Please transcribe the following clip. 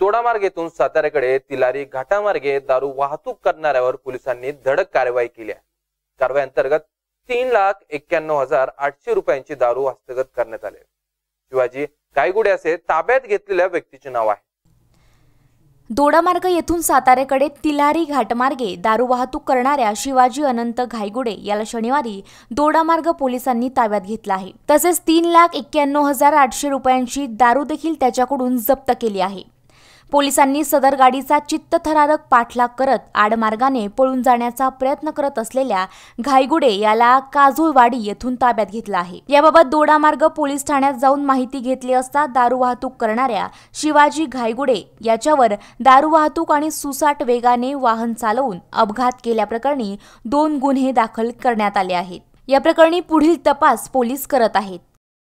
तोडामार्गेतून साताऱ्याकडे तिलारी घाटामार्गे दारू वाहतूक करणाऱ्यावर पोलिसांनी धडक कारवाई केली आहे कारवाई अंतर्गत तीन लाख एक्क्याण्णव हजार आठशे रुपयांची दारू हस्तगत करण्यात आले शिवाजी गायगुडे असे ताब्यात घेतलेल्या व्यक्तीचे नाव आहे दोडामार्ग येथून सातारेकडे तिलारी घाटमार्गे दारू वाहतूक करणाऱ्या शिवाजी अनंत घायगुडे याला शनिवारी दोडामार्ग पोलिसांनी ताब्यात घेतला आहे तसेच तीन लाख एक्क्याण्णव हजार आठशे रुपयांची दारू देखील त्याच्याकडून जप्त केली आहे पोलिसांनी सदर गाडीचा चित्तथरारक पाठलाग करत आडमार्गाने पळून जाण्याचा प्रयत्न करत असलेल्या घायगुडे याला काजूळवाडी येथून ताब्यात घेतला आहे याबाबत दोडामार्ग पोलीस ठाण्यात जाऊन माहिती घेतली असता दारू वाहतूक करणाऱ्या शिवाजी घायगुडे याच्यावर दारू वाहतूक आणि सुसाट वेगाने वाहन चालवून अपघात केल्याप्रकरणी दोन गुन्हे दाखल करण्यात आले आहेत या प्रकरणी पुढील तपास पोलीस करत आहेत